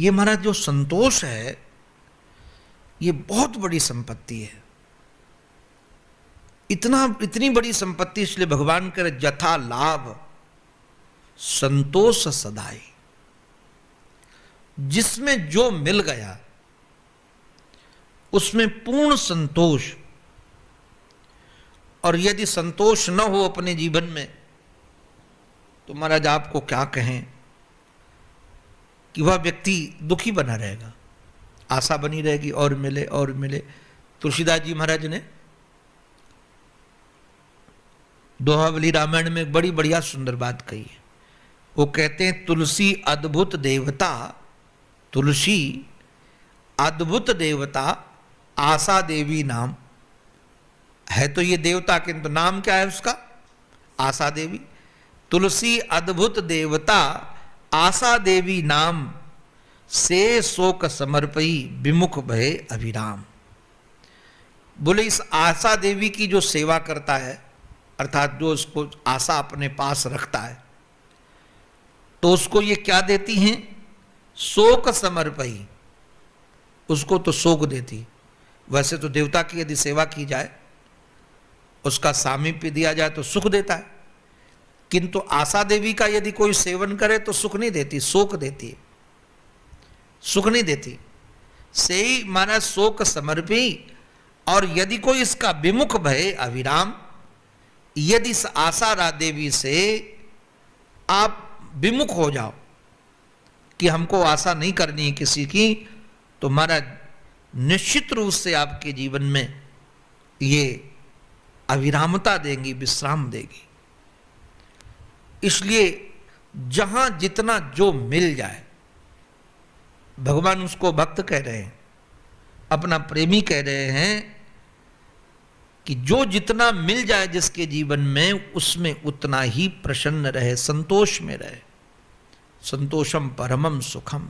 ये हमारा जो संतोष है ये बहुत बड़ी संपत्ति है इतना इतनी बड़ी संपत्ति इसलिए भगवान करे जथा लाभ संतोष सदाई जिसमें जो मिल गया उसमें पूर्ण संतोष और यदि संतोष न हो अपने जीवन में तो महाराज आपको क्या कहें कि वह व्यक्ति दुखी बना रहेगा आशा बनी रहेगी और मिले और मिले तुलसीदास जी महाराज ने दोहावली रामायण में एक बड़ी बढ़िया सुंदर बात कही है वो कहते हैं तुलसी अद्भुत देवता तुलसी अद्भुत देवता आशा देवी नाम है तो ये देवता किंतु तो नाम क्या है उसका आशा देवी तुलसी अद्भुत देवता आशा देवी नाम से शोक समर्पयी विमुख भय अभिराम बोले इस आशा देवी की जो सेवा करता है अर्थात जो उसको आशा अपने पास रखता है तो उसको ये क्या देती हैं शोक समर्पयी उसको तो शोक देती वैसे तो देवता की यदि सेवा की जाए उसका सामीप्य दिया जाए तो सुख देता है किंतु आशा देवी का यदि कोई सेवन करे तो सुख नहीं देती शोक देती सुख नहीं देती से ही माना शोक समर्पी और यदि कोई इसका विमुख भय अविराम यदि इस आशा रा देवी से आप विमुख हो जाओ कि हमको आशा नहीं करनी है किसी की तो महाराज निश्चित रूप से आपके जीवन में ये अविरामता देंगी विश्राम देगी इसलिए जहां जितना जो मिल जाए भगवान उसको भक्त कह रहे हैं अपना प्रेमी कह रहे हैं कि जो जितना मिल जाए जिसके जीवन में उसमें उतना ही प्रसन्न रहे संतोष में रहे संतोषम परमम सुखम